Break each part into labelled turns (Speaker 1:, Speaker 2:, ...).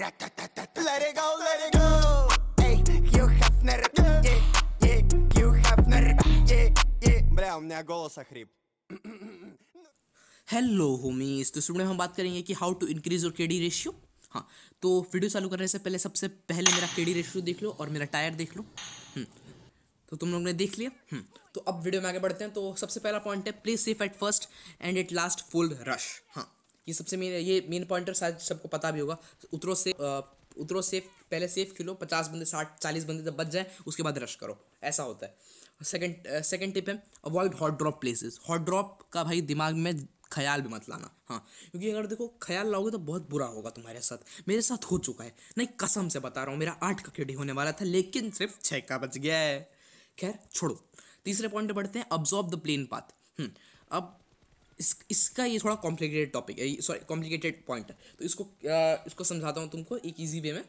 Speaker 1: Let it go, let it go. Hey, you have nerve. Yeah, yeah, you have nerve. Yeah, yeah. Бля, у меня голос охрип. Hello homies तो सुबह हम बात करेंगे कि how to increase your KD ratio हाँ तो video चालू करने से पहले सबसे पहले मेरा केडी रेशियो देख लो और मेरा टायर देख लो हम्म, तो तुम लोग ने देख लिया हम्म, तो अब वीडियो में आगे बढ़ते हैं तो सबसे पहला पॉइंट है play safe at first and at last full rush हाँ ये सबसे मेन ये मेन पॉइंटर शायद सबको पता भी होगा उतरो से उतरो सेफ पहले सेफ खेलो पचास बंदे साठ चालीस बंदे जब बच जाए उसके बाद रश करो ऐसा होता है सेकंड सेकंड टिप है avoid hot drop places hot drop का भाई दिमाग में ख्याल भी मत लाना हाँ क्योंकि अगर देखो ख्याल लाओगे तो बहुत बुरा होगा तुम्हारे साथ मेरे साथ हो चुका है नहीं कसम से बता रहा हूँ मेरा आठ का खेडी होने वाला था लेकिन सिर्फ छः का बच गया है खैर छोड़ो तीसरे पॉइंट पे बढ़ते हैं अब्जॉर्ब द प्लेन पाथ अब इस इसका ये थोड़ा कॉम्प्लिकेटेड टॉपिक है सॉरी कॉम्प्लिकेटेड पॉइंट है तो इसको आ, इसको समझाता हूँ तुमको एक ईजी वे में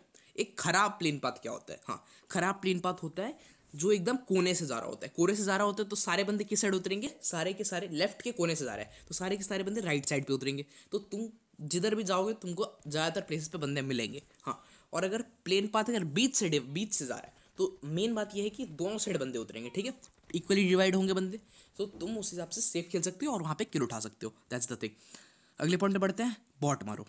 Speaker 1: एक खराब प्लेन पाथ क्या होता है हाँ खराब प्लेन पाथ होता है जो एकदम कोने से जा रहा होता है कोने से जा रहा होता है तो सारे बंदे किस साइड उतरेंगे सारे के सारे लेफ्ट के कोने से जा रहे हैं तो सारे के सारे बंदे राइट साइड पे उतरेंगे तो तुम जिधर भी जाओगे तुमको ज़्यादातर प्लेसेस पे बंदे मिलेंगे हाँ और अगर प्लेन पाथ अगर बीच से बीच से जा रहा है तो मेन बात यह है कि दोनों साइड बंदे उतरेंगे ठीक है इक्वली डिवाइड होंगे बंदे तो तुम उस हिसाब से सेफ खेल सकते हो और वहाँ पे किल उठा सकते हो दैट्स द थिंग अगले पॉइंट पे बढ़ते हैं बॉट मारो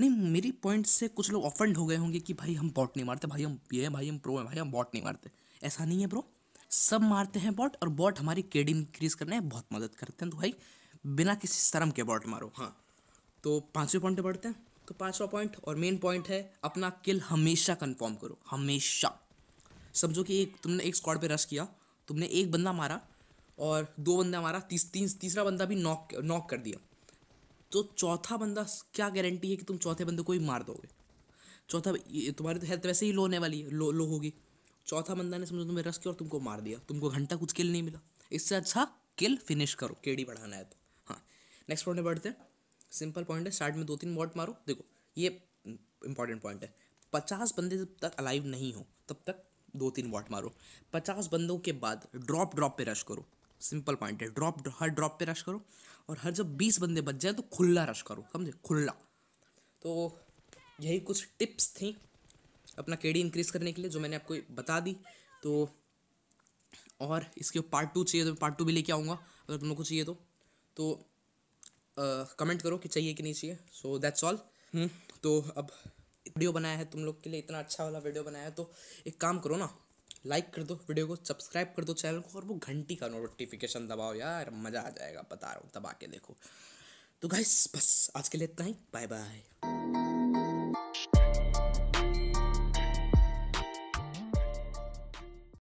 Speaker 1: नहीं मेरी पॉइंट से कुछ लोग ऑफेंड हो गए होंगे कि भाई हम बॉट नहीं मारते भाई हम ये हैं भाई हम प्रो हैं भाई हम बॉट नहीं मारते ऐसा नहीं है ब्रो सब मारते हैं बॉट और बॉट हमारी केडी इंक्रीज करने में बहुत मदद करते हैं तो भाई बिना किसी शर्म के बॉट मारो हाँ तो पाँचवें पॉइंट पे बढ़ते हैं तो पाँचवा पॉइंट और मेन पॉइंट है अपना किल हमेशा कन्फर्म करो हमेशा समझो कि एक तुमने एक स्क्वाड पे रश किया तुमने एक बंदा मारा और दो बंदा मारा तीस तीन तीसरा बंदा भी नॉक नॉक कर दिया तो चौथा बंदा क्या गारंटी है कि तुम चौथे बंदे को ही मार दोगे चौथा तुम्हारी तो हेल्थ वैसे ही लो होने वाली है लो लो होगी चौथा बंदा ने समझो तुम्हें रस किया और तुमको मार दिया तुमको घंटा कुछ किल नहीं मिला इससे अच्छा किल फिनिश करो केडी बढ़ाना है तो हाँ नेक्स्ट पॉइंट में बढ़ते हैं सिंपल पॉइंट है स्टार्ट में दो तीन वॉट मारो देखो ये इंपॉर्टेंट पॉइंट है पचास बंदे जब तक अलाइव नहीं हो तब तक दो तीन वाट मारो पचास बंदों के बाद ड्रॉप ड्रॉप पे रश करो सिंपल पॉइंट है ड्रॉप हर ड्रॉप पे रश करो और हर जब बीस बंदे बच जाए तो खुला रश करो समझे खुला तो यही कुछ टिप्स थी अपना केडी इंक्रीज़ करने के लिए जो मैंने आपको बता दी तो और इसके पार्ट टू चाहिए तो पार्ट टू भी लेके आऊँगा अगर तुम लोग को चाहिए तो तो कमेंट करो कि चाहिए कि नहीं चाहिए सो दैट्स ऑल तो अब वीडियो बनाया है तुम लोग के लिए इतना अच्छा वाला वीडियो बनाया है तो एक काम करो ना लाइक कर दो वीडियो को सब्सक्राइब कर दो चैनल को और वो घंटी का नोटिफिकेशन दबाओ यार मज़ा आ जाएगा बता रहा हूँ दबा के देखो तो गाइस बस आज के लिए इतना ही बाय बाय